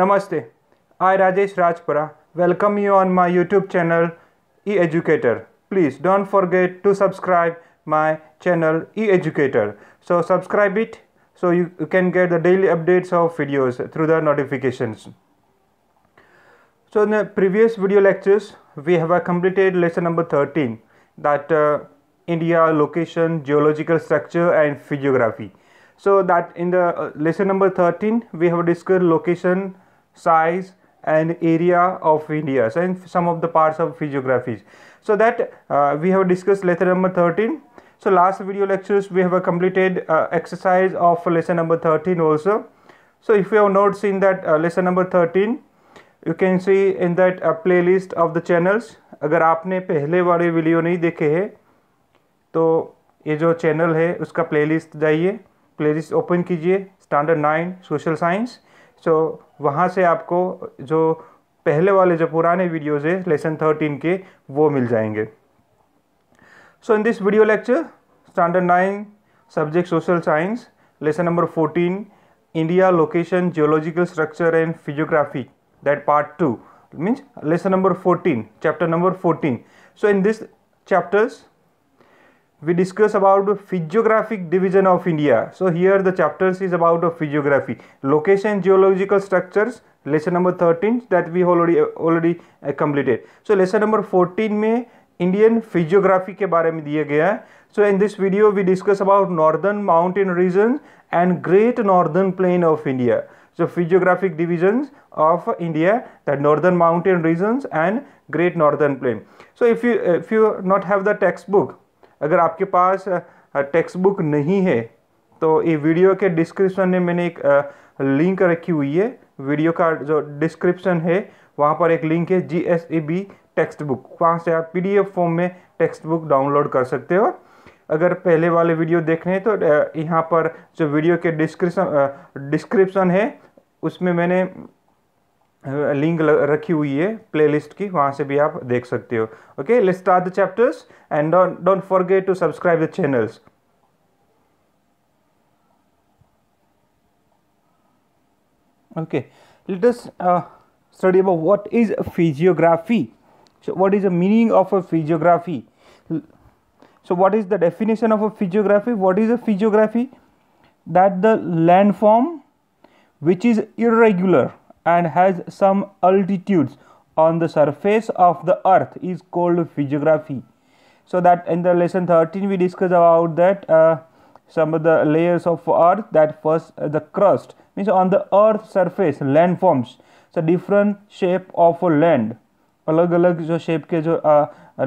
Namaste. I Rajesh Rajpara welcome you on my YouTube channel eEducator. Please don't forget to subscribe my channel eEducator. So subscribe it so you, you can get the daily updates of videos through the notifications. So in the previous video lectures we have completed lesson number 13 that uh, India location, geological structure and physiography. So that in the uh, lesson number 13 we have discussed location size and area of India so in some of the parts of physiographies. So that uh, we have discussed lesson number 13. So last video lectures we have completed uh, exercise of lesson number 13 also. So if you have not seen that uh, lesson number 13 you can see in that playlist of the channels अगर आपने पहले वाले video नहीं देखे है तो ये जो चैनल है उसका प्ले लिस्ट जाइए प्ले लिस्ट ओपन कीजिए standard nine social science so वहाँ से आपको जो पहले वाले जो पुराने वीडियोज है लेसन थर्टीन के वो मिल जाएंगे so in this video lecture standard nine subject social science lesson number fourteen India location geological structure and physiography that part two means lesson number fourteen chapter number fourteen so in this chapters we discuss about physiographic division of India. So here the chapters is about the physiography, location, geological structures, lesson number 13 that we already already uh, completed. So lesson number 14 may Indian physiography ke baare mein diya gaya. So in this video we discuss about northern mountain regions and great northern plain of India. So physiographic divisions of India, the northern mountain regions and great northern plain. So if you if you not have the textbook, अगर आपके पास text book नहीं है तो ये video के description में मैंने एक लिंक रखी हुई है वीडियो का जो डिस्क्रिप्शन है वहाँ पर एक लिंक है G S A B textbook वहाँ से आप पी फॉर्म में टेक्स्ट बुक डाउनलोड कर सकते हो अगर पहले वाले वीडियो देख रहे हैं तो यहाँ पर जो वीडियो के डिस्क्रिप्शन डिस्क्रिप्शन है उसमें मैंने लिंक रखी हुई है प्लेलिस्ट की वहाँ से भी आप देख सकते हो okay list are the chapters and don't forget to subscribe the channels okay let us study about what is physiography so what is the meaning of a physiography so what is the definition of a physiography what is a physiography that the landform which is irregular and has some altitudes on the surface of the earth is called physiography so that in the lesson 13 we discuss about that uh, some of the layers of earth that first uh, the crust means on the earth surface landforms so different shape of land अलग अलग जो shape के जो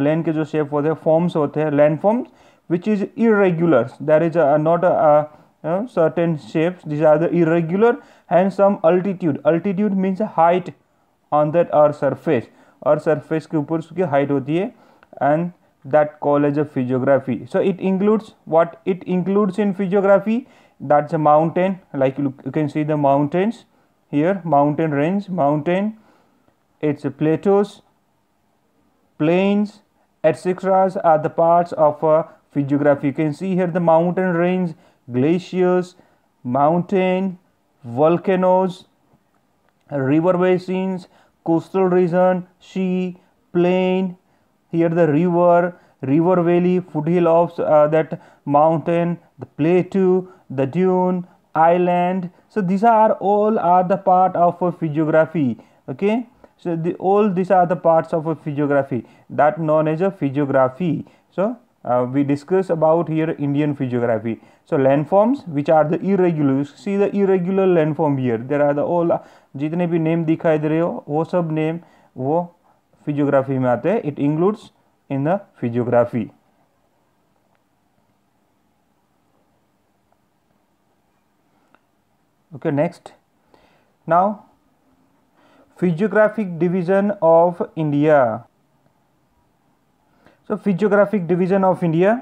land के जो shape होते हैं forms होते हैं landforms which is irregular there is not uh, certain shapes these are the irregular and some altitude altitude means height on that earth surface earth surface ke upar height hoti hai and that called as a physiography so it includes what it includes in physiography that's a mountain like you, can see the mountains here mountain range mountain it's plateaus plains etc are the parts of a physiography you can see here the mountain range glaciers, mountain, volcanoes, river basins, coastal region, sea, plain, here the river, river valley, foothill of uh, that mountain, the plateau, the dune, island. So these are all are the part of a physiography. Okay. So the, all these are the parts of a physiography that known as a physiography. So uh, we discuss about here Indian physiography. So landforms which are the irregular see the irregular landform here there are the all जितने भी name दिखाई दे रहे हो वो सब name वो physiography में आते हैं it includes in the physiography okay next now physiographic division of India so physiographic division of India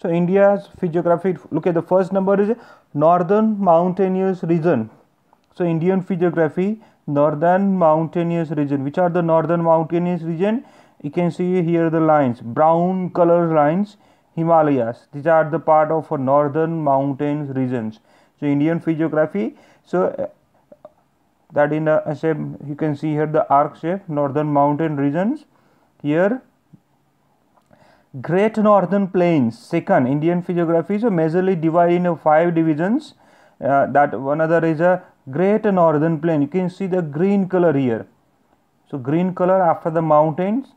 So India's physiography, look at the first number is northern mountainous region. So Indian physiography, northern mountainous region. Which are the northern mountainous region? You can see here the lines, brown color lines, Himalayas. These are the part of northern mountains regions. So Indian physiography. So uh, that in a uh, shape you can see here the arc shape, northern mountain regions. Here Great Northern Plains, second Indian physiography, so majorly divided into five divisions. Uh, that one other is a Great Northern Plain. You can see the green color here. So green color after the mountains,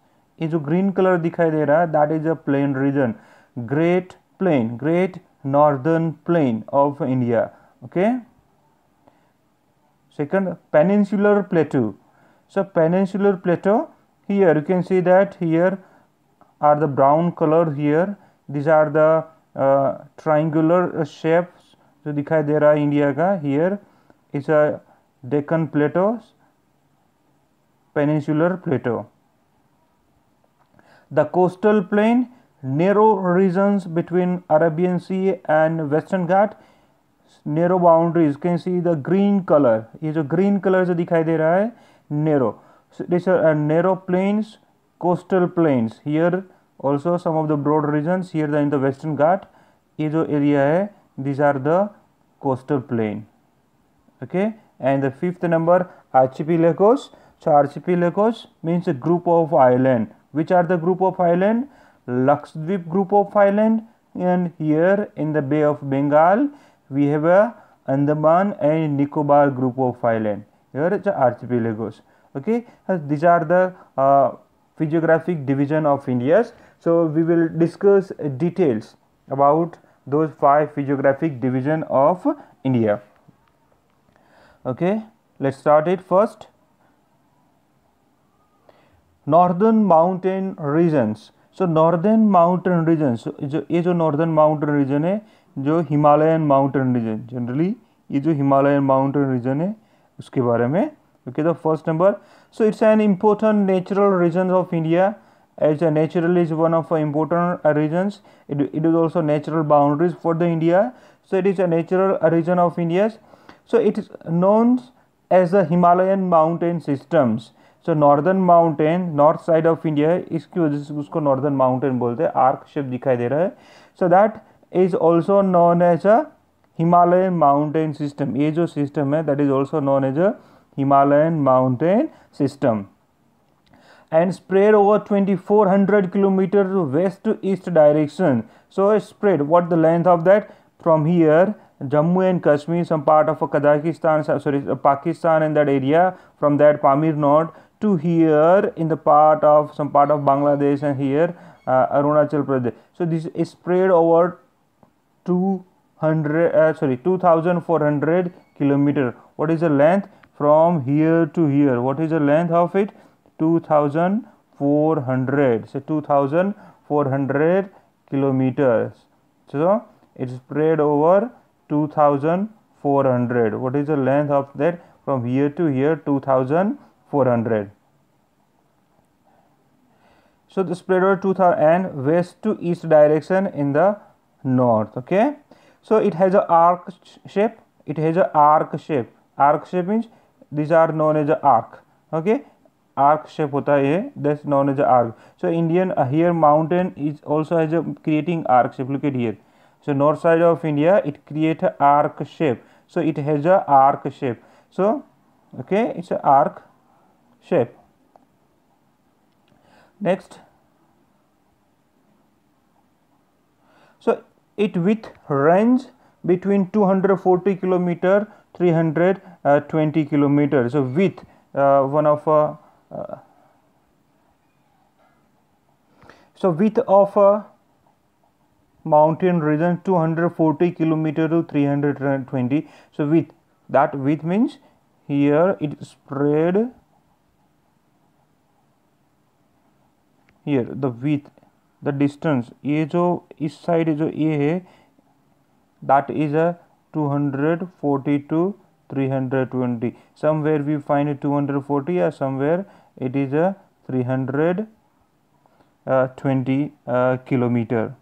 is a green color. दिखाई दे रहा है that plain a Great plain. Great plain great second peninsular plateau so peninsular plateau here you can see that here are the brown color here these are the uh, triangular uh, shapes jo dikhai de raha india ka here is a Deccan plateau peninsular plateau the coastal plain narrow regions between Arabian Sea and Western Ghat narrow boundaries can see the green color ye jo green color jo dikhai de raha hai narrow so these are uh, narrow plains coastal plains here also some of the broad regions here in the western ghat is area these are the coastal plain okay and the fifth number archipelagos so archipelagos means a group of island which are the group of island Lakshadweep group of island and here in the Bay of Bengal we have a Andaman and Nicobar group of island here it's archipelagos okay these are the uh, physiographic division of india So we will discuss details about those five physiographic division of India. Okay, let's start it first. Northern mountain regions. so northern mountain regions so जो ये jo northern mountain region hai jo himalayan mountain region generally ye jo himalayan mountain region hai uske bare mein okay the first number so it's an important natural region of india as a natural is one of important uh, regions it, it is also natural boundaries for the india so it is a natural uh, region of india so it is known as the himalayan mountain systems so northern mountain north side of india is usko northern mountain bolte arc shape dikhai de raha so that is also known as a himalayan mountain system ye jo system hai that is also known as a Himalayan mountain system and spread over 2400 kilometers west to east direction so spread what the length of that from here Jammu and Kashmir, some part of Kazakhstan, sorry, uh, Pakistan and that area, from that Pamir North to here in the part of some part of Bangladesh and here uh, Arunachal Pradesh. So this is spread over 200, uh, sorry, 2400 kilometer. What is the length? from here to here what is the length of it 2400 so 2400 kilometers so it spread over 2400 what is the length of that from here to here 2400 so the spread over 2000 and west to east direction in the north okay so it has a arc shape it has a arc shape arc shape means these are known as arc okay arc shape hota hai that's known as arc so indian uh, here mountain is also has a creating arc shape look at here so north side of india it create a arc shape so it has a arc shape so okay it's a arc shape next so it with range between 240 kilometer 300 uh, 20 kilometers so with uh, one of uh, uh so width of a mountain region 240 kilometer to 320 so width that width means here it spread here the width the distance ये जो इस side जो ये है that is a 242 320 somewhere we find 240 or somewhere it is a 320 uh, kilometer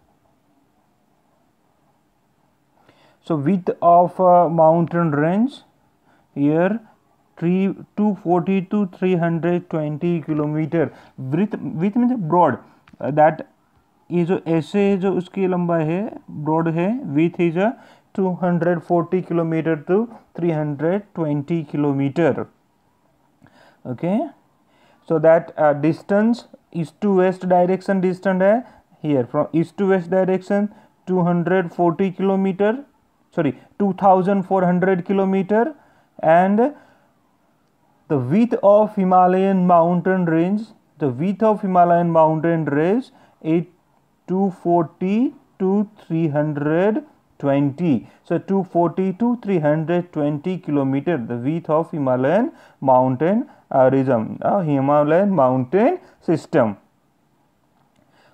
so width of uh, mountain range here 3 240 to 320 kilometer width width means broad uh, that ये जो ऐसे जो उसकी लंबाई है ब्रॉड है with is 240 kilometer to 320 kilometer okay so that uh, distance east to west direction distance uh, here from east to west direction 240 kilometer sorry 2400 kilometer and the width of Himalayan mountain range the width of Himalayan mountain range is 240 to 300 20 so 240 to 320 kilometer the width of himalayan mountain uh, region uh, himalayan mountain system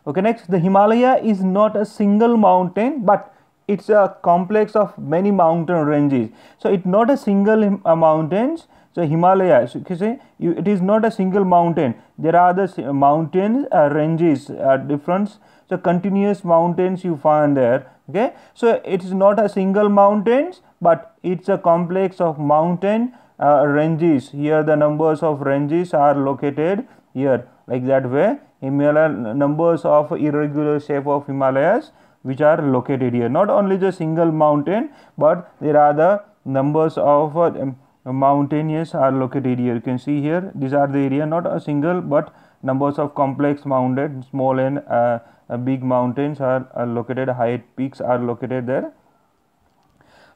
okay next the himalaya is not a single mountain but it's a complex of many mountain ranges so it's not a single uh, mountains so himalaya so you say it is not a single mountain there are the mountain uh, ranges uh, different so, continuous mountains you find there. Okay. So, it is not a single mountains, but it's a complex of mountain uh, ranges. Here the numbers of ranges are located here like that way. Himalaya numbers of irregular shape of Himalayas which are located here. Not only the single mountain, but there are the numbers of uh, um, mountainous are located here. You can see here, these are the area, not a single, but numbers of complex mounted small and uh, uh, big mountains are, are located, high peaks are located there.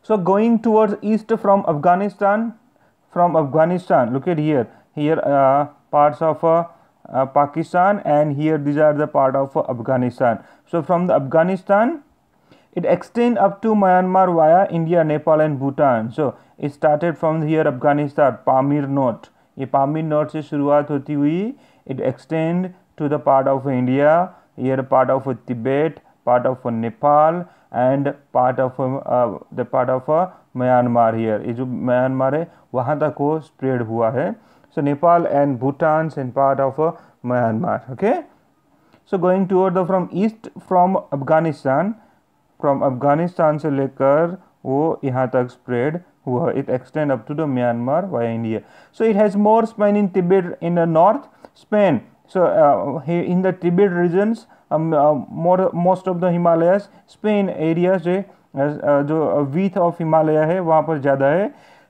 So going towards east from Afghanistan, from Afghanistan, look at here, here uh, parts of uh, uh, Pakistan and here these are the part of Afghanistan. So from the Afghanistan, it extends up to Myanmar via India, Nepal and Bhutan. So it started from here Afghanistan, Pamir North. ये Pamir north से शुरुआत होती हुई it extend to the part of India here part of Tibet, part of Nepal and part of uh, the part of uh, Myanmar here ये जो Myanmar है वहाँ तक वो स्प्रेड हुआ है so Nepal and Bhutan and part of Myanmar okay so going toward the from east from Afghanistan from Afghanistan से लेकर वो यहाँ तक स्प्रेड हुआ it extend up to the Myanmar via India so it has more span in Tibet in the north span So uh, in the Tibet regions, um, uh, more most of the Himalayas, Spain area uh, uh, जो जो with of Himalaya है वहाँ पर ज़्यादा है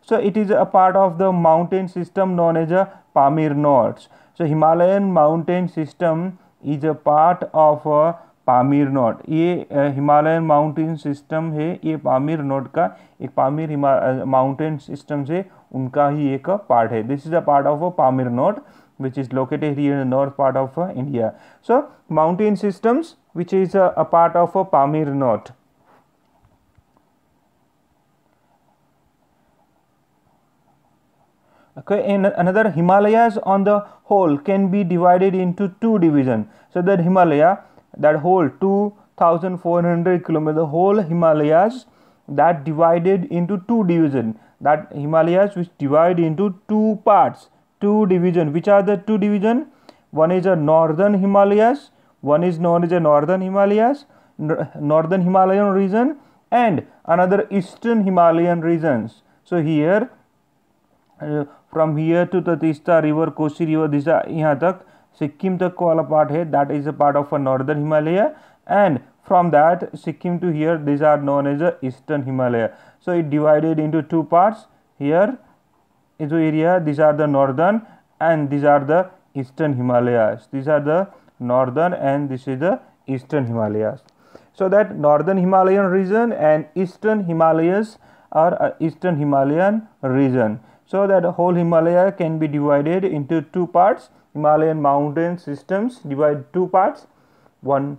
so it is a part of the mountain system known as a Pamir knots so Himalayan mountain system is a part of Pamir knot ये Himalayan mountain system है ये पामिर नॉट का एक पामिर हिमा माउंटेन सिस्टम से उनका ही एक पार्ट है this is a part of a Pamir knot which is located here in the north part of uh, India. So, mountain systems which is uh, a part of uh, Pamir Knot. Okay, and another Himalayas on the whole can be divided into two division. So that Himalaya, that whole 2,400 kilometer whole Himalayas that divided into two division. That Himalayas which divide into two parts two division which are the two division one is a northern himalayas one is known as a northern himalayas northern himalayan region and another eastern himalayan regions so here uh, from here to the tista river kosi river this yahan tak Sikkim तक को वाला part है that is a part of a northern from that sikkim to here these are known as the eastern himalaya so it divided into two parts here जो area these are the northern and these are the eastern Himalayas these are the northern and this is the eastern Himalayas so that northern Himalayan region and eastern Himalayas are uh, eastern Himalayan region so that whole Himalaya can be divided into two parts Himalayan mountain systems divide two parts one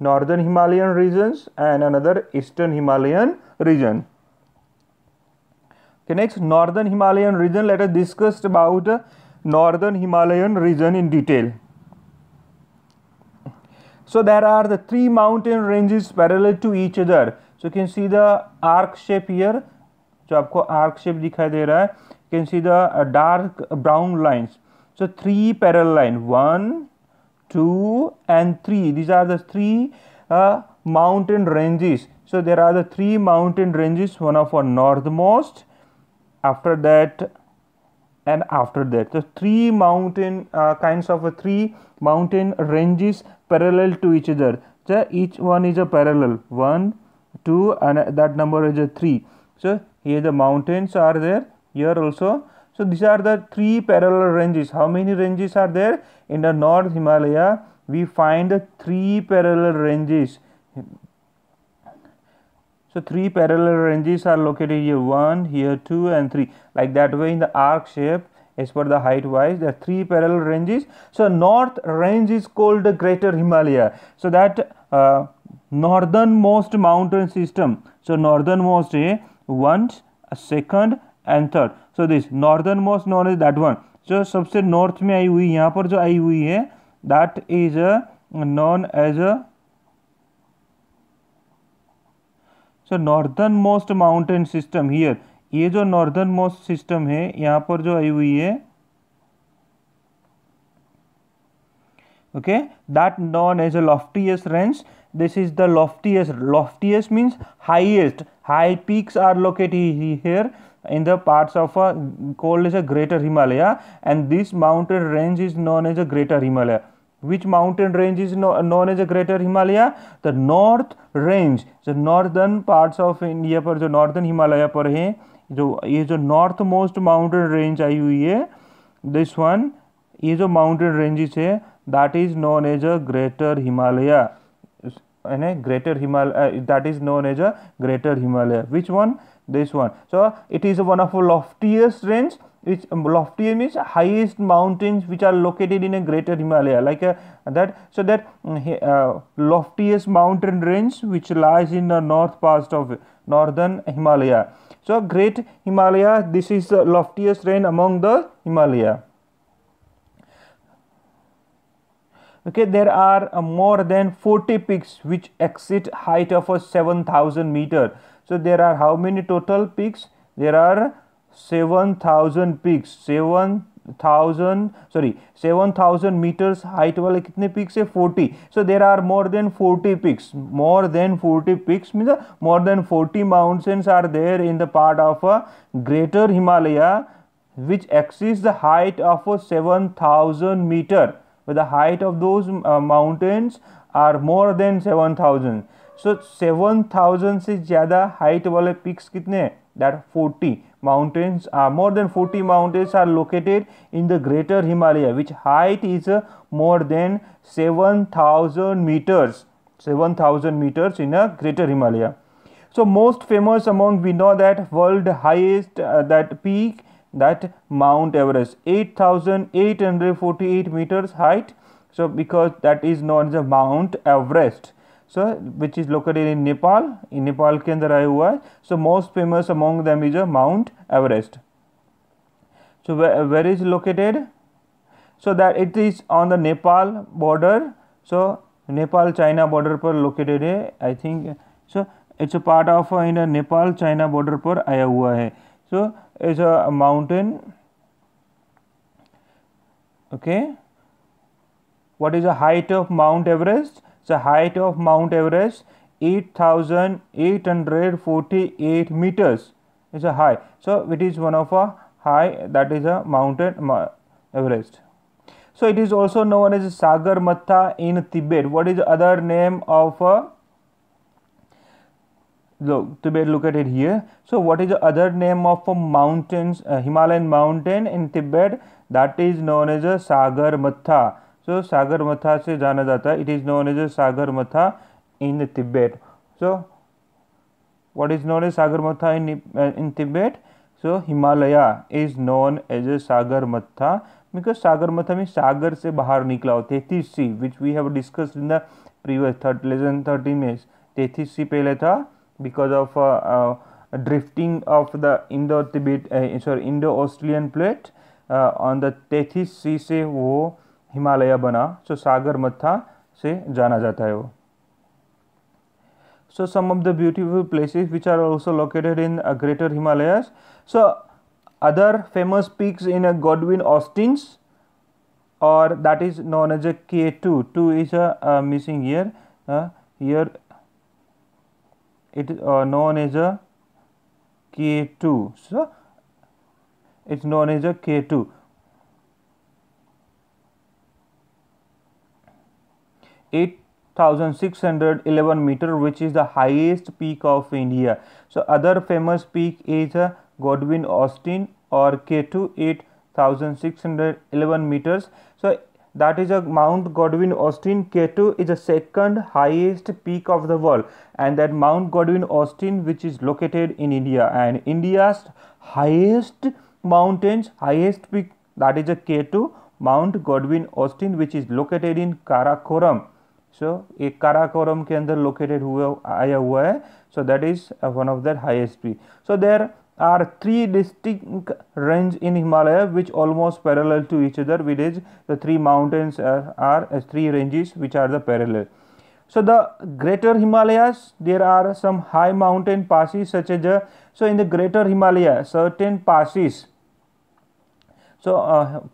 northern Himalayan regions and another eastern Himalayan region Okay, next Northern Himalayan region. Let us discuss about uh, Northern Himalayan region in detail. So there are the three mountain ranges parallel to each other. So you can see the arc shape here. जो आपको arc shape दिखाई दे You can see the uh, dark brown lines. So three parallel lines. One, two, and three. These are the three three uh, mountain so there are the three mountain ranges one of our northmost after that and after that the so three mountain uh, kinds of a three mountain ranges parallel to each other so each one is a parallel one two and that number is a three so here the mountains are there here also so these are the three parallel ranges how many ranges are there in the north himalaya we find three parallel ranges so three parallel ranges are located here 1, here 2 and 3. Like that way in the arc shape as per the height wise there are three parallel ranges. So north range is called the greater Himalaya. So that uh, northernmost mountain system. So northernmost a one, a second and third. So this northernmost known as that one. So subset north may आई हुई यहाँ पर जो आई a known as uh, so northernmost mountain system here ये जो northern most system है यहां पर जो आई हुई है okay that known as a loftiest range this is the loftiest loftiest means highest high peaks are located here in the parts of a cold is a greater Himalaya and this mountain range is known as a greater Himalaya which mountain range is no, known as a greater himalaya the north range the northern parts of india पर जो northern himalaya पर है जो ये जो north most mountain range आई हुई है this one ये जो mountain ranges है that is known as a greater himalaya and a greater himalaya that is known as a greater himalaya which one this one so it is one of loftiest range its lofty means highest mountains which are located in a greater himalaya like a, uh, that so that mm, uh, loftiest mountain range which lies in the north part of northern himalaya so great himalaya this is the loftiest range among the himalaya okay there are uh, more than 40 peaks which exceed height of a 7000 meter so there are how many total peaks there are seven thousand peaks seven thousand sorry seven thousand metres height वाले कितने peaks है forty so there are more than forty peaks more than forty peaks mean more than forty mountains are there in the part of a greater Himalaya which the height of seven thousand metre the height of those mountains are more than seven thousand so seven thousand से ज़्यादा height वाले peaks कितने हैं that forty mountains are uh, more than 40 mountains are located in the greater himalaya which height is uh, more than 7000 meters 7000 meters in a uh, greater himalaya so most famous among we know that world highest uh, that peak that mount everest 8848 meters height so because that is known as mount everest so which is located in Nepal in Nepal के अंदर आया हुआ है so most famous among them is a Mount Everest so where is located so that it is on the Nepal border so Nepal China border पर located है I think so it's a part of in Nepal China border पर आया हुआ है so it's a mountain okay what is the height of mount Everest The height of Mount Everest 8848 meters is a high. So it is one of a high that is a mountain Everest. So it is also known as Sagarmatha in Tibet. What is the other name of a look Tibet look at it here so what is the other name of a mountains Himalayan mountain in Tibet that is known as a Sagarmatha सो मथा से जाना जाता है it is known as a Sagarmatha in Tibet so what is known as Sagarmatha in in Tibet so Himalaya is known as a Sagarmatha because Sagarmatha में सागर से बाहर निकला हो Tethys sea which we have discuss in the previous third lesson thirty मेज Tethys sea पहले था because of drifting of the Indo Tibet sorry Indo Australian plate on the Tethys sea से वो हिमालय बना सो सागर मथा से जाना जाता है वो so some of the beautiful places which are also located in greater Himalaya so other famous peaks in a Godwin Austen's और that is known as a K two two is a missing year year it known as a K two so it's known as a K two 8611 meter which is the highest peak of India. So other famous peak is uh, Godwin Austin or K2 8611 meters. So that is a uh, Mount Godwin Austin K2 is the second highest peak of the world and that Mount Godwin Austin which is located in India and India's highest mountains highest peak that is a uh, K2 Mount Godwin Austin which is located in Karakoram so एक काराकोरम के अंदर located हुए आया हुआ है so that is one of the highest P so there are three distinct range in Himalaya which almost parallel to each other with is the three mountains are three ranges which are the parallel so the greater Himalayas there are some high mountain passes such as so in the greater Himalaya certain passes so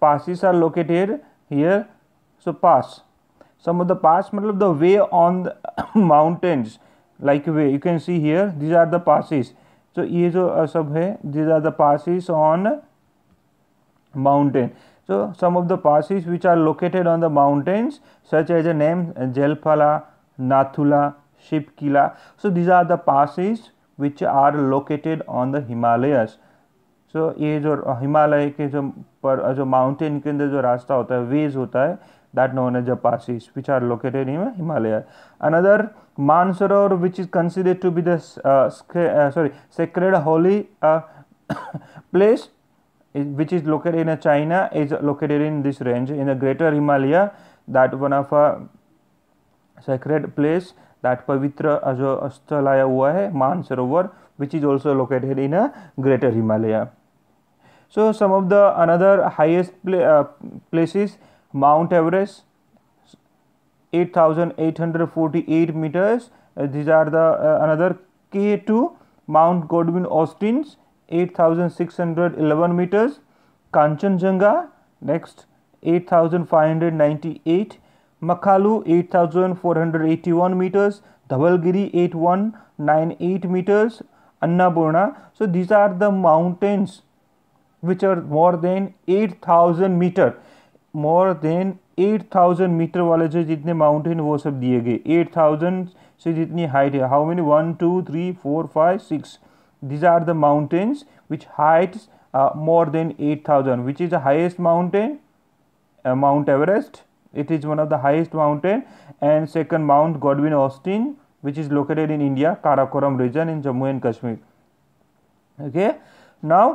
passes are located here so pass some of the pass matlab the way on the mountains like way you can see here these are the passes so ye jo sab hai these are the passes on mountain so some of the passes which are located on the mountains such as a name jelphala nathula shipkila so these are the passes which are located on the himalayas so ये जो हिमालय के जो पर जो mountain के अंदर जो रास्ता होता है वेज होता है that known as Japasis, which are located in Himalaya. Another Mansarovar, which is considered to be the uh, uh sorry sacred holy uh, place, which is located in China, is located in this range in the Greater Himalaya. That one of a sacred place that pavitra ajo asthalaya आया hai Mansarovar, which is also located in a greater Himalaya. So some of the another highest pla uh, places Mount Everest 8848 meters uh, these are the uh, another K2 Mount Godwin Austin's 8611 meters Kanchenjunga next 8598 Makalu 8481 meters Dhavalgiri 8198 meters Annapurna so these are the mountains which are more than 8000 meter more than eight thousand metre वाले जो जितने mountain वो सब दिए गए eight thousand से जितनी height है how many one two three four five six these are the mountains which heights more than eight thousand which is the highest mountain Mount Everest it is one of the highest mountain and second Mount Godwin Austen which is located in India Karakoram region in Jammu and Kashmir okay now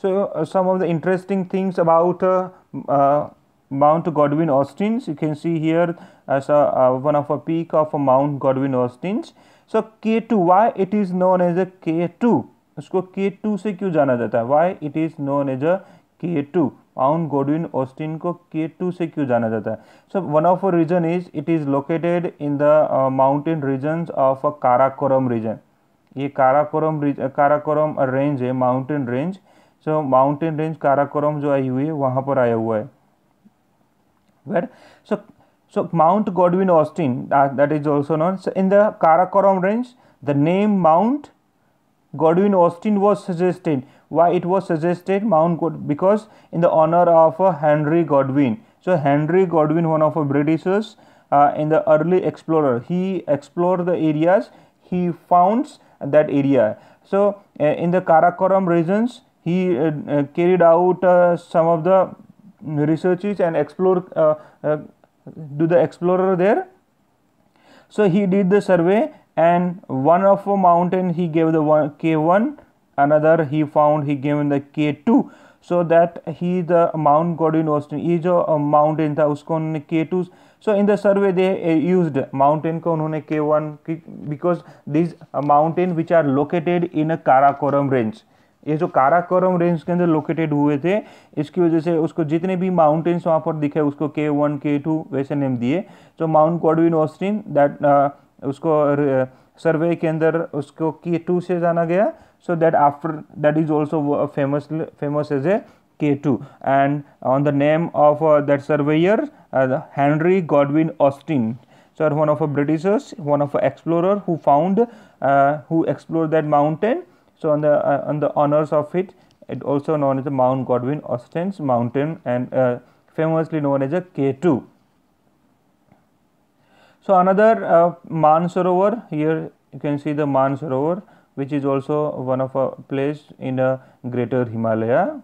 So uh, some of the interesting things about uh, uh, Mount Godwin austins you can see here as a, uh, one of a peak of a Mount Godwin austins So K2 why it is known as a K2 उसको K2 से क्यों जाना जाता है why it is known as a K2 Mount Godwin Austen को K two से क्यों जाना जाता है so one of reason is it is located in the mountain region of Karakoram region ये काराकोरम काराकोरम रेंज है mountain range So, mountain range Karakoram, जो आई हुई है वहाँ पर so mount godwin austin that is also known so in the karakoram range the name mount godwin austin was suggested why it was suggested mount God because in the honor of uh, henry godwin so henry godwin one of the britishers uh, in the early explorer he explored the areas he founds that area so uh, in the karakoram regions he uh, uh, carried out uh, some of the researches and explore do the explorer there so he did the survey and one of a mountain he gave the one k1 another he found he gave in the k2 so that he the mount in austin ye jo mountain tha usko unhone k2 so in the survey they uh, used mountain ko unhone k1 because these uh, mountain which are located in a karakoram range ये जो Karakoram range के अंदर located हुए थे इसकी वजह से उसको जितने भी माउंटेन्स वहाँ पर दिखे उसको के वन के टू वैसे नेम दिए तो माउंट कॉडविन ऑस्टिन दैट उसको सर्वे uh, के अंदर उसको के टू से जाना गया so that after that is also famous famous as a K two and on the name of that surveyor Henry Godwin Austen sir one of a Britishers one of a explore who found who explore that mountain So on the uh, on the honors of it, it also known as the Mount Godwin Austen's Mountain and uh, famously known as a K2. So another uh, Mansarovar here you can see the Mansarovar which is also one of a place in a greater Himalaya.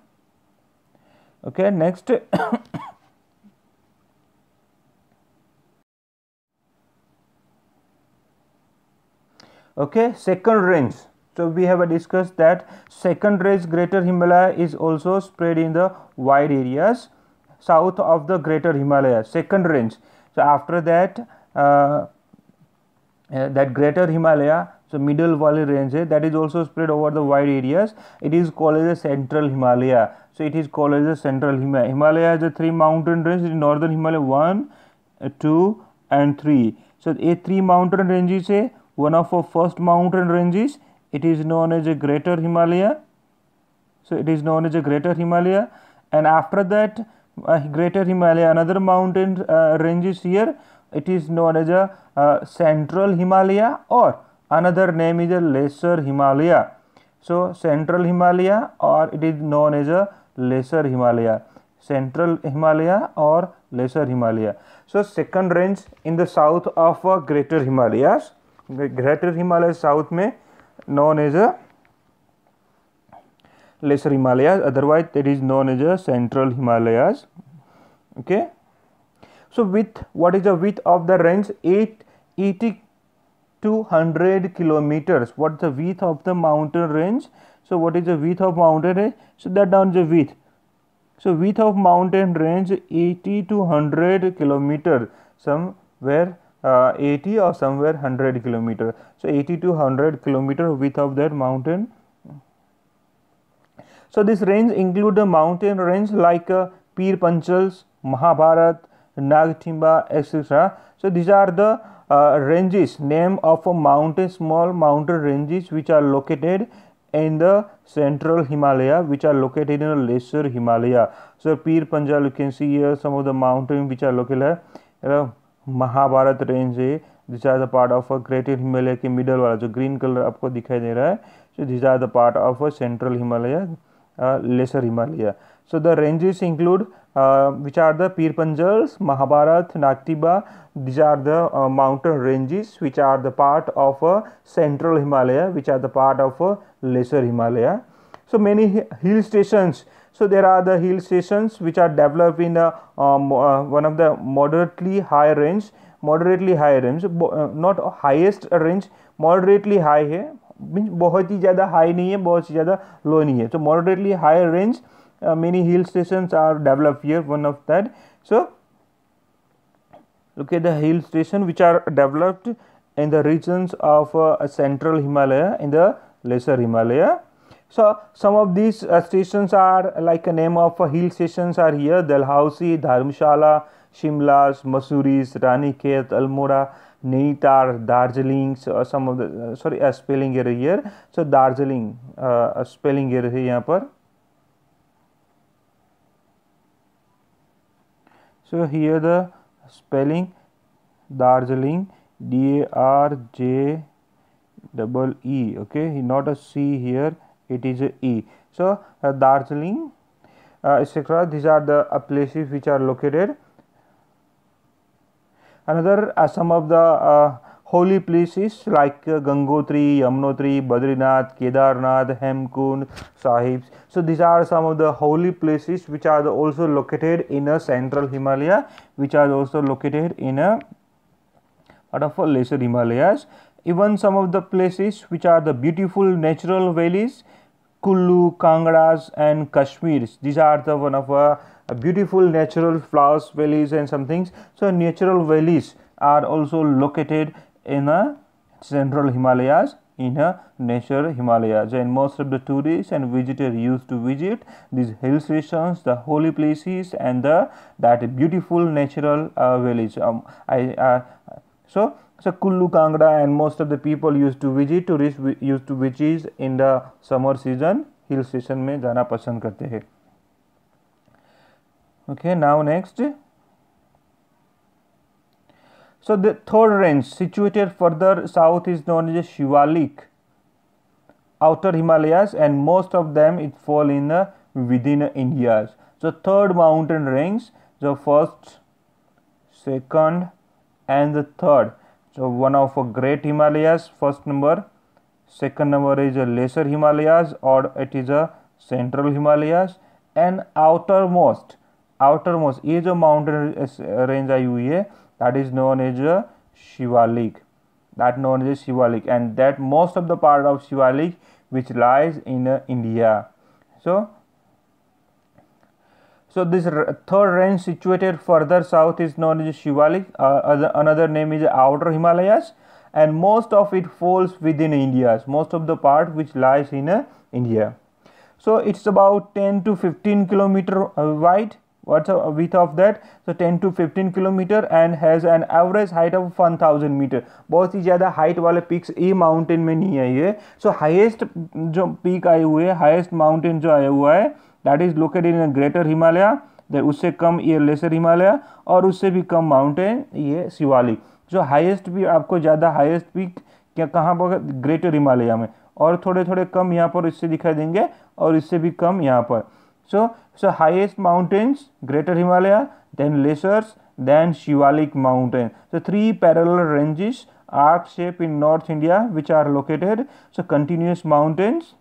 Okay, next okay second range so we have discussed that second range greater himalaya is also spread in the wide areas south of the greater himalaya second range so after that uh, uh, that greater himalaya so middle valley range that is also spread over the wide areas it is called as a central himalaya so it is called as a central himalaya himalaya has a three mountain range northern himalaya 1 uh, 2 and 3 so a three mountain ranges one of our first mountain ranges it is known as a greater Himalaya. So it is known as a greater Himalaya and after that uh, greater Himalaya another mountain uh, ranges here it is known as a uh, central Himalaya or another name is a lesser Himalaya. So central Himalaya or it is known as a lesser Himalaya central Himalaya or lesser Himalaya. So second range in the south of uh, greater Himalayas greater Himalaya south में known as a lesser Himalayas otherwise it is known as a central Himalayas okay so width what is the width of the range Eight, eighty 80 200 kilometers what's the width of the mountain range so what is the width of mountain range so that down the width so width of mountain range 80 to 100 kilometer somewhere uh, 80 or somewhere 100 kilometer so 80 to 100 kilometer width of that mountain so this range include the mountain range like uh, Pir Panchals, Mahabharat, Nagtimba, etc. So these are the uh, ranges, name of a mountain, small mountain ranges which are located in the central Himalaya, which are located in the lesser Himalaya. So Pir Panjal, you can see here some of the mountain which are located. Uh, Mahabharat range है this are the part of greater Himalaya के middle वाला जो green colour आपको दिखाई दे रहा है so this are the part of central Himalaya lesser Himalaya so the ranges include which are the Pir Panjals Mahabharat Nagtibba these are the mountain ranges which are the part of a central Himalaya which are the part of a lesser Himalaya so many hill stations So there are the hill stations which are developed in the um, uh, one of the moderately high range, moderately high range, uh, not highest range, moderately high है means बहुत ही ज़्यादा high नहीं है बहुत zyada low nahi hai so moderately high range uh, many hill stations are developed here one of that so look at the hill station which are developed in the regions of uh, central himalaya in the lesser himalaya So some of these uh, stations are like a name of uh, hill stations are here Dalhousie, Dharamshala, Shimlas, Masuris, Ranikhet, Almora, Nainitar, Darjeeling. So uh, some of the uh, sorry uh, spelling error here. So Darjeeling uh, spelling error Here, Yamper. So here the spelling Darjeeling D A R J double E okay not a C here it is E. So, uh, Darjeeling, uh, etc. These are the uh, places which are located. Another uh, some of the uh, holy places like uh, Gangotri, Yamunotri, Badrinath, Kedarnath, Hemkund, Sahibs. So these are some of the holy places which are also located in a central Himalaya, which are also located in a part of a lesser Himalayas even some of the places which are the beautiful natural valleys Kullu, Kangras and Kashmir's, These are the one of a, uh, a beautiful natural flowers, valleys and some things. So natural valleys are also located in a uh, central Himalayas in a uh, natural Himalayas and most of the tourists and visitors used to visit these hill stations, the holy places and the that beautiful natural uh, valleys. Um, I, uh, so, so Kullu Kangra and most of the people used to visit tourists used to visit in the summer season hill station में जाना पसंद करते हैं. Okay, now next. So the third range situated further south is known as Shivalik, outer Himalayas, and most of them it fall in the uh, within India. So third mountain range, the first, second, and the third so one of a great himalayas first number second number is a lesser himalayas or it is a central himalayas and outermost outermost is a mountain uh, range iua that is known as a shivalik that known as shivalik and that most of the part of shivalik which lies in uh, india so so this third range situated further south is known as Shivalik, uh, another name is Outer Himalayas and most of it falls within India, most of the part which lies in uh, India. So it's about 10 to 15 kilometer uh, wide, what's the width of that? So 10 to 15 kilometer and has an average height of 1000 meter. बहुत ही ज़्यादा height वाले peaks a mountain में नहीं आई So highest जो peak आए हुए highest mountain जो आया हुआ है that is located in greater Himalaya उससे कम ये लेसर हिमालय और उससे भी कम माउंटेन ये शिवालिक जो हाईएस्ट भी आपको ज़्यादा हाईएस्ट पीक क्या कहाँ पर ग्रेटर हिमालय में और थोड़े थोड़े कम यहाँ पर इससे दिखाई देंगे और इससे भी कम यहाँ पर so so highest mountains greater Himalaya then lessers then Shivalik mountain so three parallel ranges arc shape in north India which are located so continuous mountains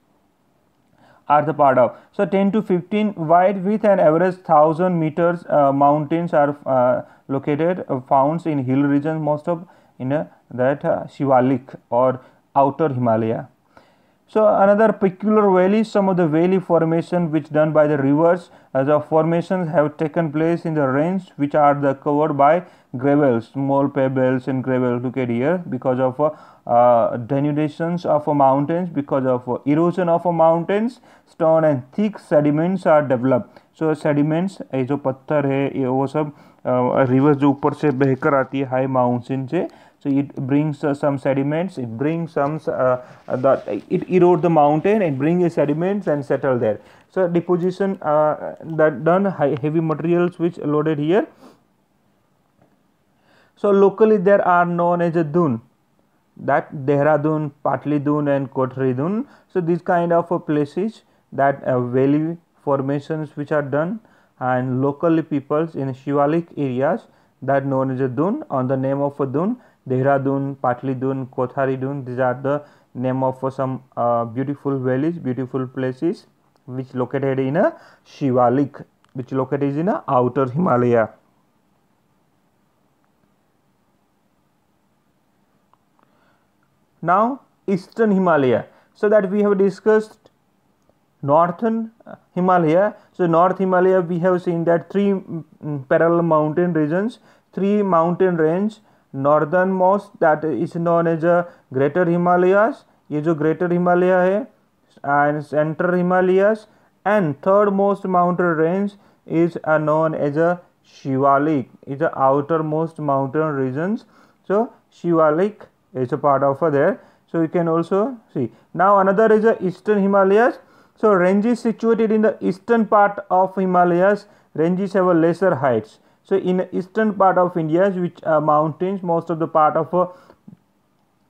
are the part of. So 10 to 15 wide with an average 1000 meters uh, mountains are uh, located uh, found in hill regions most of in uh, that uh, Shivalik or outer Himalaya. So another peculiar valley some of the valley formation which done by the rivers as the formations have taken place in the range which are the covered by gravels small pebbles and gravel look at here because of uh, uh, denudations of mountains because of uh, erosion of mountains stone and thick sediments are developed So sediments, ये जो पत्थर है ये वो सब uh, rivers जो ऊपर से बहकर आती है high mountains से so it brings uh, some sediments it brings some uh, uh that it erode the mountain and bring the sediments and settle there so deposition uh, that done heavy materials which loaded here so locally there are known as a dune that Dehradun, Patlidun and Kotridun. So these kind of uh, places that uh, valley formations which are done and locally peoples in Shivalik areas that known as a Dun on the name of a Dun, Dehradun, Patlidun, Kotharidun these are the name of uh, some uh, beautiful valleys, beautiful places which located in a Shivalik which located in a outer Himalaya. Now Eastern Himalaya. So that we have discussed northern uh, Himalaya. So North Himalaya we have seen that three mm, mm, parallel mountain regions, three mountain range, northernmost that is known as a uh, Greater Himalayas, ये जो Greater Himalaya है and Central Himalayas and third most mountain range is uh, known as a Shivalik, is the outermost mountain regions. So Shivalik is a part of there so you can also see now another is the eastern himalayas so range is situated in the eastern part of himalayas ranges have a lesser heights so in eastern part of india which are mountains most of the part of uh,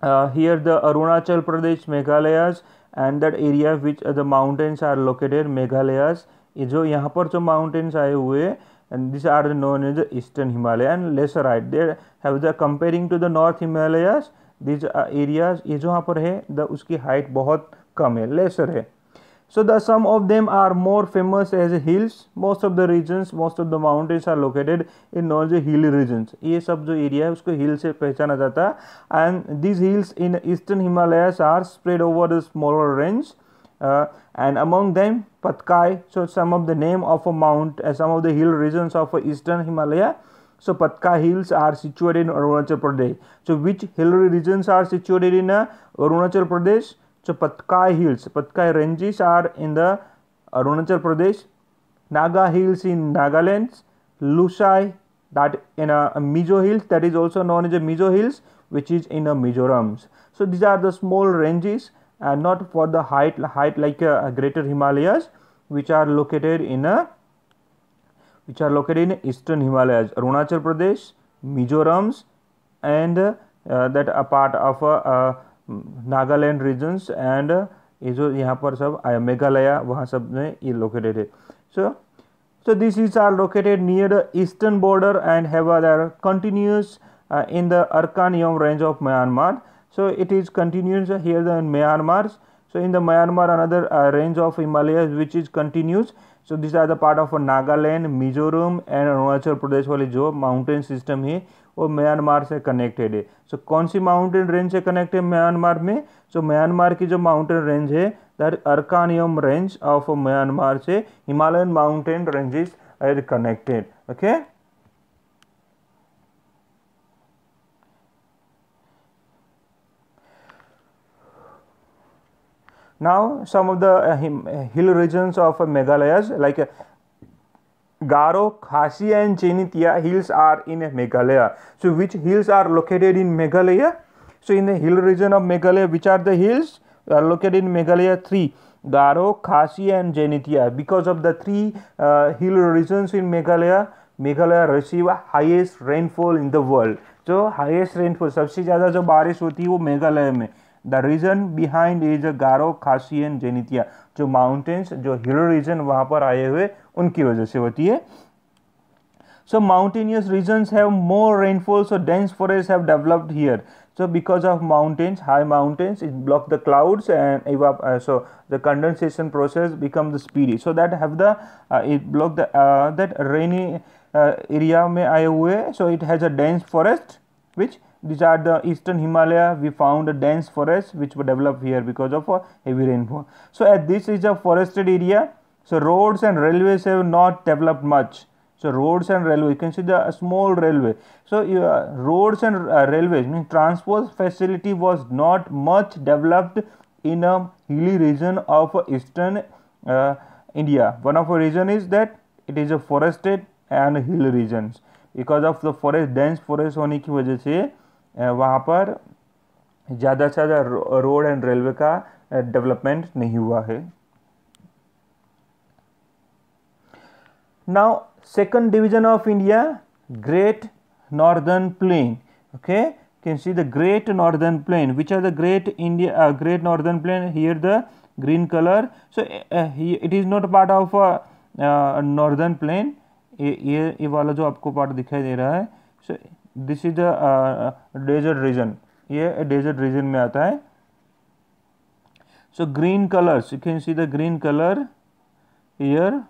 uh, here the arunachal pradesh meghalayas and that area which the the mountains are located, Meghalayas. so. पर जो mountains आए हुए and this are the known as the eastern Himalaya and lesser height they have the comparing to the these areas ये जहाँ पर है the उसकी height बहुत कम है लेसर है so the some of them are more famous as hills most of the regions most of the mountains are located in known जो hill regions ये सब जो एरिया है उसको हिल से पहचाना जाता है and these hills in eastern Himalayas are spread over the smaller range and among them Patkai so some of the name of a mount some of the hill regions of eastern Himalaya So Patka hills are situated in Arunachal Pradesh. So which hill regions are situated in uh, Arunachal Pradesh? So Patka hills, Patka ranges are in the Arunachal Pradesh. Naga hills in Nagaland, Lusai that in a, uh, a Mizo hills that is also known as a Mizo hills which is in a uh, Mizorams. So these are the small ranges and not for the height height like a, a greater Himalayas which are located in a which are located in eastern Himalayas, Arunachal Pradesh, Mizorams, and uh, that a part of uh, uh, Nagaland regions and uh, Meghalaya, located. So, so these are located near the eastern border and have a continuous in the Arkan Yom range of Myanmar. So it is continuous here in Myanmar. So in the Myanmar, another range of Himalayas which is continuous. so these are the part of nagaland mizoram and arunachal pradesh वाली जो mountain system है वो Myanmar से connected है so so, कौन सी mountain range से connect है म्यांमार में सो so, म्यांमार की जो माउंटेन रेंज है दर अर्कानियम रेंज ऑफ म्यांमार से Himalayan mountain ranges are connected okay Now, some of the uh, hill regions of uh, Meghalayas like uh, Garo, Khasi and chenitia hills are in Meghalaya. So, which hills are located in Meghalaya? So, in the hill region of Meghalaya, which are the hills? are located in Meghalaya 3. Garo, Khasi and chenitia Because of the three uh, hill regions in Meghalaya, meghalaya receive highest rainfall in the world so highest rainfall sabse ज़्यादा jo barish hoti hai wo meghalaya mein the reason behind is Garo Khasian Jaintia जो mountains जो हिलो reason वहां पर आए हुए उनकी वजह से होती है so mountainous regions have more rainfall so dense forest have developed here so because of mountains high mountains it block the clouds and so the condensation process become the speedy so that have the it block that rainy area में आए हुए so it has a dense forest which these are the eastern himalaya we found a dense forest which were developed here because of a heavy rainfall so at this is a forested area so roads and railways have not developed much so roads and railway you can see the small railway so uh, roads and uh, railways mean transport facility was not much developed in a hilly region of eastern uh, india one of the reason is that it is a forested and hill regions because of the forest dense forest only की वजह से वहाँ पर ज़्यादा से ज़्यादा road and railway का development नहीं हुआ है now second division of India great northern plain okay can see the great northern plain which are the great India great northern plain here the green colour so it is not part of northern plain ये ये वाला जो आपको part दिखाई दे रहा है so this is a desert region ये डेजर्ट रीजन में आता है so green colour you can see the green colour here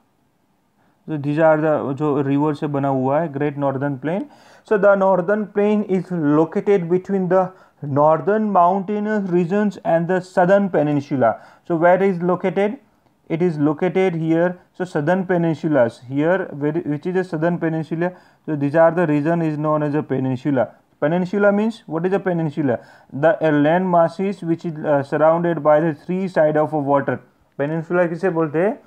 these are the जो रिवर से बना हुआ है great northern plain so the northern plain is located between the northern mountainous region and the southern peninsula so where is located it is located here so southern peninsulas here which is a southern peninsula so these are the region is known as a peninsula peninsula means what is a peninsula the uh, land masses which is uh, surrounded by the three side of a water peninsula किसे बोलते हैं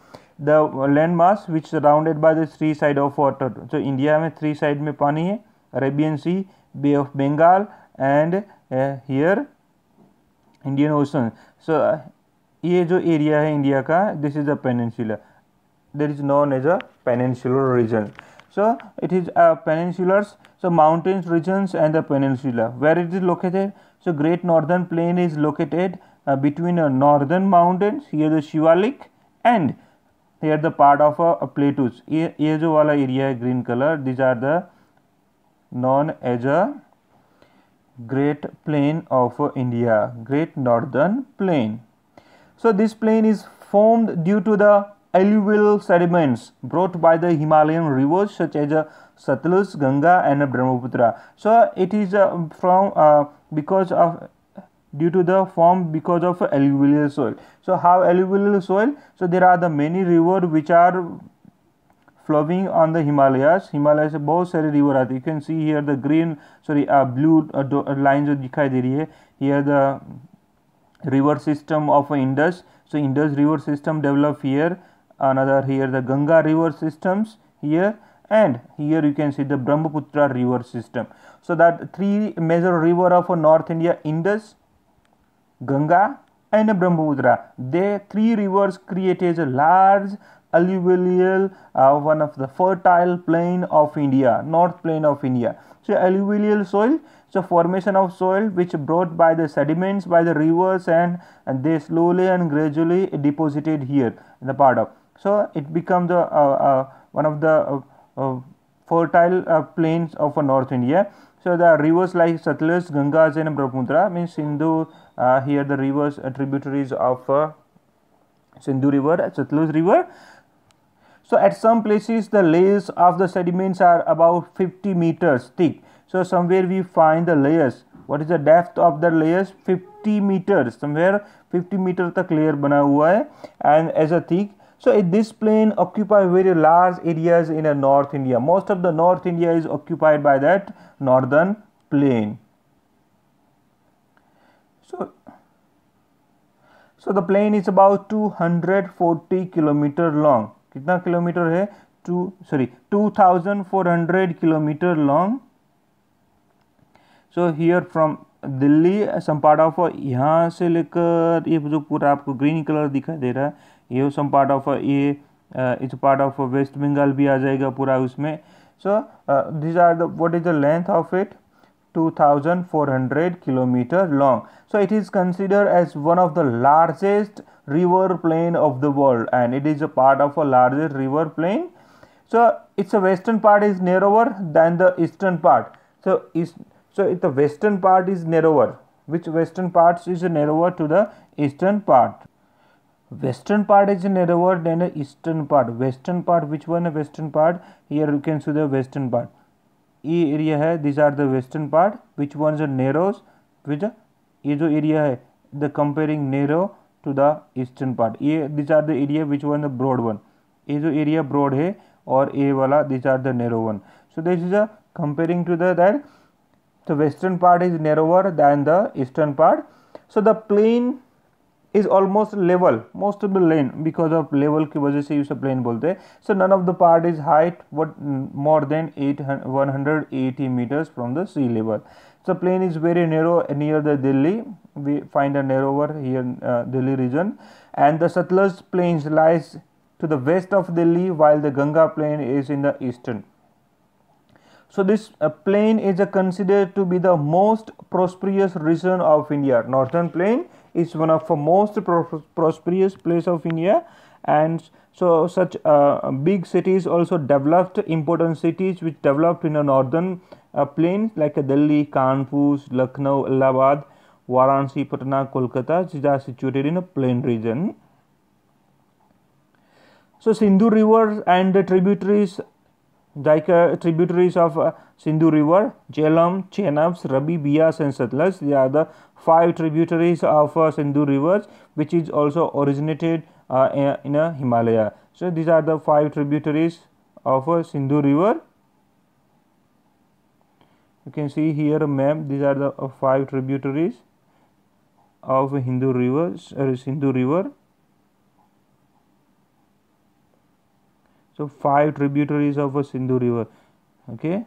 the uh, land mass which surrounded by the three side of water so India में three side में पानी है Arabian Sea Bay of Bengal and uh, here Indian Ocean so uh, ये जो area है इंडिया का this is a peninsular there is known as a peninsular region so it is a peninsulars so mountains regions and the peninsular where it is located so great northern plain is located between a northern mountains ये the Shivalik and they are the part of a plateaus ये जो वाला area है green colour these are the known as a great plain of India great northern plane So this plain is formed due to the alluvial sediments brought by the Himalayan rivers such as uh, Satluj, Ganga and Brahmaputra. So it is uh, from uh, because of due to the form because of alluvial soil. So how alluvial soil? So there are the many rivers which are flowing on the Himalayas. Himalayas से बहुत river You can see here the green sorry uh, blue uh, uh lines जो दिखाई here the river system of Indus. So, Indus river system develop here, another here the Ganga river systems here and here you can see the Brahmaputra river system. So, that three major river of North India Indus, Ganga and Brahmaputra, they three rivers created a large alluvial uh, one of the fertile plain of India, north plain of India. So, alluvial soil so formation of soil which brought by the sediments by the rivers and, and they slowly and gradually deposited here in the part of so it becomes one of the uh, uh, fertile uh, plains of uh, North India. So the rivers like Satluj, Ganga, and Brahmaputra means Sindhu uh, here the rivers uh, tributaries of uh, Sindhu river, Satluj river. So at some places the layers of the sediments are about 50 meters thick so somewhere we find the layers what is the depth of the layers 50 meters somewhere 50 meters the layer bana हुआ and as a thick so this plain occupy very large areas in a north India most of the north India is occupied by that northern plain so so the plain is about 240 kilometer long कितना kilometre है two Sorry, 2400 kilometer long. So here from Delhi some part of यहाँ से लेकर ये जो पूरा आपको green colour दिखाई दे रहा है ये सम पार्ट ऑफ ये it's part of West Bengal भी आ जाएगा पूरा उसमें so this are the what is the length of it 2400 kilometre long so it is consider as one of the largest river plain of the world and it is a part of a largest river plain so it's a western part is near over than the eastern part so इस so if the western part is narrower which western parts is narrower to the eastern part western part is narrower than the eastern part western part which one western part here you can see the western part e area hai these are the western part which one is narrows which ye jo area hai the comparing narrow to the eastern part ye these are the area which one the broad one ये जो area broad है और ए वाला this are the narrow one so this is a comparing to the that the western part is narrower than the eastern part so the plane is almost level most of the land because of level Because वजह use उसे plane बोलते so none of the part is height what mm, more than 8 180 meters from the sea level so plane is very narrow near the Delhi we find a narrower here uh, Delhi region and the Satluj plains lies to the west of Delhi while the Ganga plain is in the eastern so this uh, plain is uh, considered to be the most prosperous region of India. Northern plain is one of the most pro prosperous place of India and so such uh, big cities also developed important cities which developed in the northern uh, plain like uh, Delhi, Kanpur, Lucknow, Allahabad, Varanasi, Patna, Kolkata which are situated in a plain region. So Sindhu river and tributaries like uh, tributaries of uh, Sindhu River, Jhelum, Chenabs, Rabi, Bias and Satluj. They are the five tributaries of uh, Sindhu rivers which is also originated uh, in, a Himalaya. So these are the five tributaries of uh, Sindhu river. You can see here a map. These are the uh, five tributaries of Hindu rivers, uh, Sindhu river. So, 5 tributaries of a Sindhu river. Okay.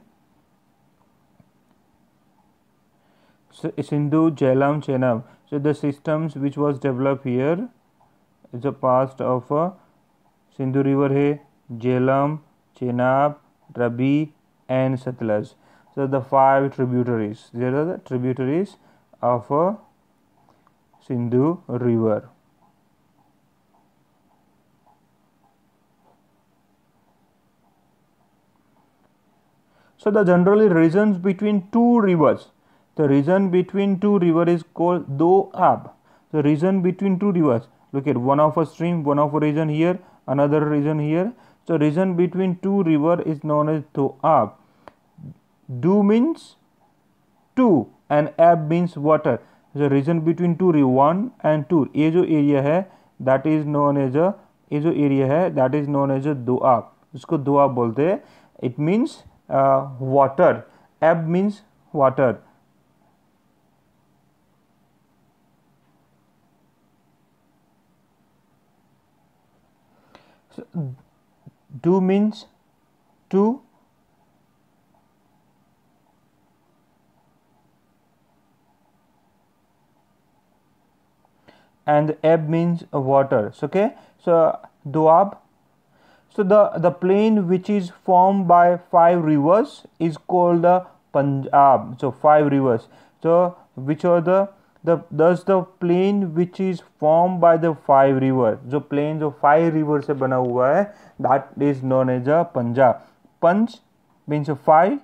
So, Sindhu, Jhelum, Chenab. So, the systems which was developed here is a past of a Sindhu river hai, Jhelum, Chenab, Rabi and Satluj. So, the five tributaries. There are the tributaries of a Sindhu river. So the generally regions between two rivers, the region between two river is called Doab. The region between two rivers, look at one of a stream, one of a region here, another region here. So region between two river is known as Doab. Do means two and ab means water. The region between two river one and two. ये जो area है that is known as a ये जो area है that is known as a Doab. इसको Doab बोलते हैं. It means uh, water Ab means water so, do means to and ab means water so, okay so doab. So the, the plain which is formed by five rivers is called the Punjab. So five rivers. So which are the the does the plain which is formed by the five river जो plain jo five rivers se bana hua hai that is known as a Punjab. panch means five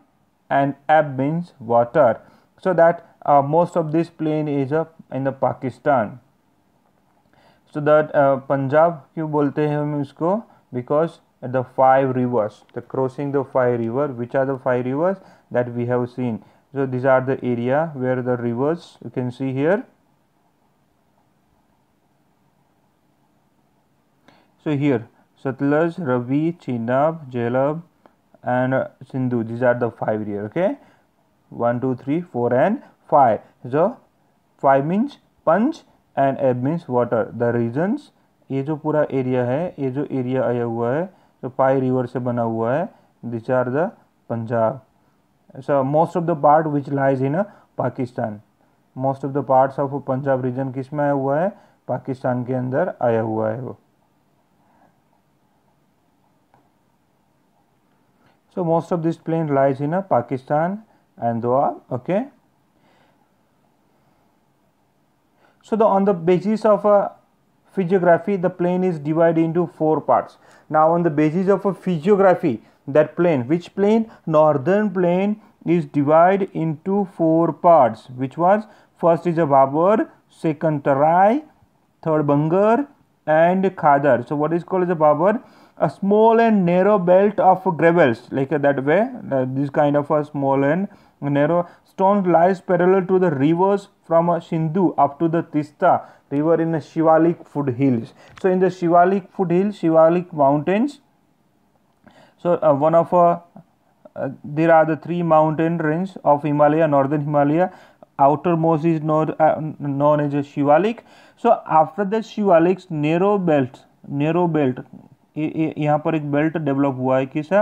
and ab means water. So that uh, most of this plain is a in the Pakistan. So that uh, Punjab क्यों बोलते हैं हम इसको because the five rivers the crossing the five river which are the five rivers that we have seen so these are the area where the rivers you can see here so here Satluj, Ravi, Chenab, Jhelum, and Sindhu these are the five here okay 1 2 3 4 and 5 so 5 means punch and ab means water the regions ये जो पूरा area है ये जो area आया हुआ है जो पाई रिवर से बना हुआ है दिस आर द पंजाब ऐसा most of the part which lies in Pakistan most of the parts of Punjab region किस में आया हुआ है पाकिस्तान के अंदर आया हुआ है वो so most of this plain lies in Pakistan and दो doab okay the the on the basis uh, physiography the plane is divided into four parts now on the basis of a physiography that plane which plane northern plane is divided into four parts which was first is a Babur, second Tarai, third Bangar and Khadar. So what is called as a Babur? A small and narrow belt of gravels like that way uh, this kind of a small and narrow stone lies parallel to the rivers from Sindhu up to the Tista river in the Shivalik foothills. So in the Shivalik foothills, Shivalik mountains. So uh, one of uh, uh, there are the three mountain range of Himalaya, northern Himalaya. Outermost is known, uh, known as Shivalik. So after the Shivalik's narrow belt, narrow belt, यहाँ पर एक belt develop हुआ है किसा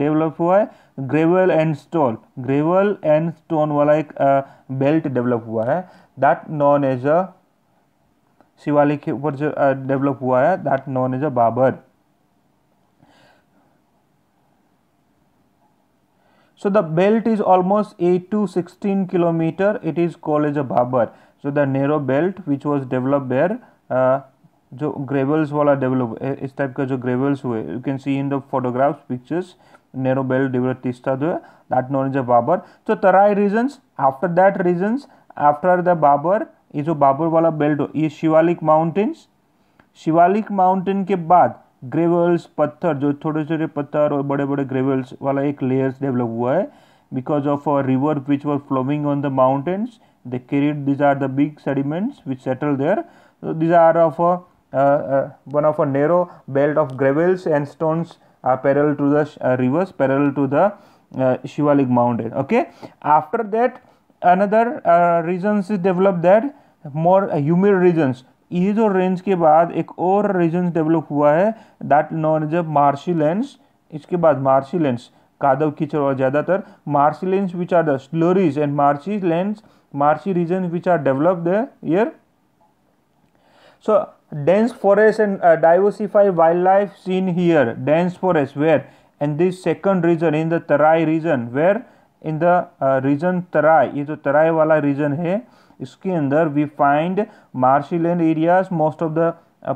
develop हुआ है gravel and stone gravel and stone वाला एक बेल्ट डेवलप हुआ है that known as a Shivalik के ऊपर जो डेवलप हुआ है that known is a Bhabar so the belt is almost eight to sixteen kilometre it is call is a Bhabar so the narrow belt which was develop there जो gravels वाला develop इस type का जो ग्रेवल्स हुए you can see in the photographs pictures narrow belt develop Teesta जो है that known is a Bhabar so Terai regions after that regions after the Bhabar ये जो बाबर वाला बेल्ट हो ये शिवालिक माउंटेन्स शिवालिक माउंटेन के बाद ग्रेवल्स पत्थर जो छोटे छोटे पत्थर और बड़े बड़े ग्रेवल्स वाला एक लेयर्स डेवलप हुआ है because of a river which were flowing on the mountains the carried these are the big sediments which settle there these are of a one of a narrow belt of gravels and stones are parallel to the rivers parallel to the Shivalik mountain okay after that another regions is develop that more humid regions ये जो range के बाद एक और regions develop हुआ है that known is a marshy lands इसके बाद मार्शी लेंस कादव कीचड़ और ज़्यादातर marshy lands which are the slurries and marshy lands marshy region which are develop the here so dense forest and diversified wildlife seen here dense forest where and this second region in the Terai region where in the region Terai ये जो तराई वाला region है इसके अंदर we find मार्शीलैंड areas most of the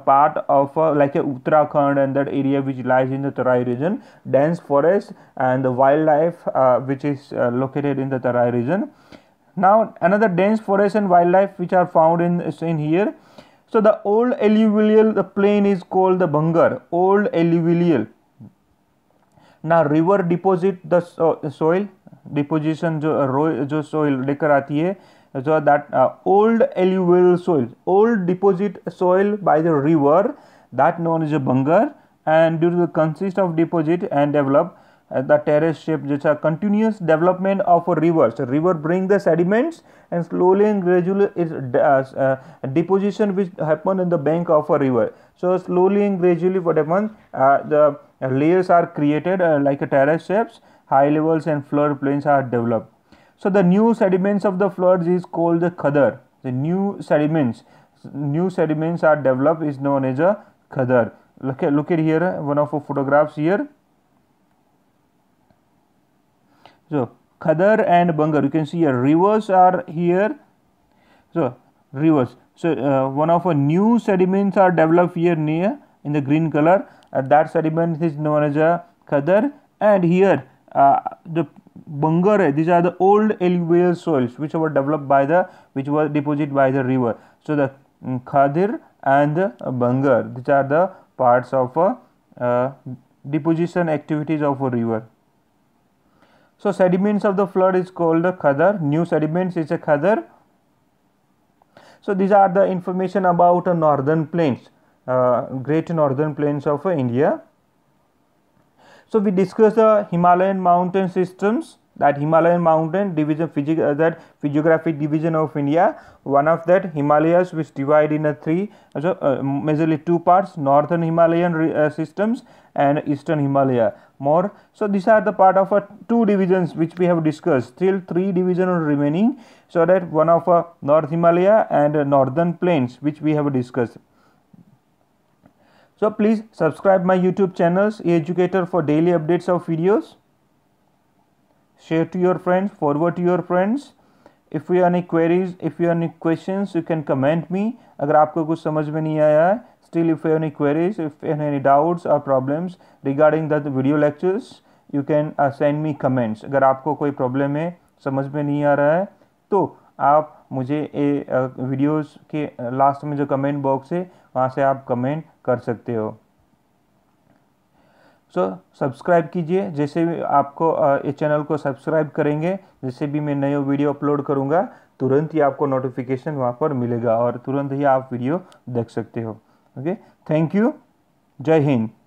part of like Uttarakhand and that area which lies in the Terai region dense forest and the wildlife which is located in the Terai region now another dense forest and wildlife which are found in in here so the old alluvial the plain is called the Bhangar old alluvial ना river deposit the soil deposition जो जो soil लेकर आती है so that uh, old alluvial soil old deposit soil by the river that known as a bungar and due to the consist of deposit and develop uh, the terrace shape which a continuous development of a river so river bring the sediments and slowly and gradually is uh, uh deposition which happen in the bank of a river so slowly and gradually what happens uh, the layers are created uh, like a terrace shapes high levels and flood plains are developed so the new sediments of the floods is called the khadar. The new sediments, new sediments are developed is known as a khadar. Look at look at here one of the photographs here. So khadar and bangar, you can see a rivers are here. So rivers. So uh, one of a new sediments are developed here near in the green color. Uh, that sediment is known as a khadar and here uh, the Bangare, these are the old alluvial soils which were developed by the which were deposited by the river. So the mm, Khadir and the Bangar, these are the parts of a, uh, uh, deposition activities of a river. So sediments of the flood is called the Khadar. New sediments is a Khadar. So these are the information about northern plains, uh, great northern plains of uh, India. So we discussed the Himalayan mountain systems that Himalayan mountain division physic uh, that physiographic division of India. One of that Himalayas which divide in a three uh, so uh, majorly two parts northern Himalayan uh, systems and eastern Himalaya more. So these are the part of two divisions which we have discussed still three division remaining so that one of a uh, North Himalaya and northern plains which we have discussed. So please subscribe my YouTube channels Educator for daily updates of videos. Share to your friends, forward to your friends. If you have any queries, if you have any questions, you can comment me. अगर आपको कुछ समझ में नहीं आया है still if you have any queries, if you have any doubts or problems regarding the video lectures, you can uh, send me comments. अगर आपको कोई problem है समझ में नहीं आ रहा है तो आप मुझे ए, वीडियोस के लास्ट में जो कमेंट बॉक्स है वहाँ से आप कमेंट कर सकते हो सो so, सब्सक्राइब कीजिए जैसे भी आपको इस चैनल को सब्सक्राइब करेंगे जैसे भी मैं नए वीडियो अपलोड करूँगा तुरंत ही आपको नोटिफिकेशन वहाँ पर मिलेगा और तुरंत ही आप वीडियो देख सकते हो ओके थैंक यू जय हिंद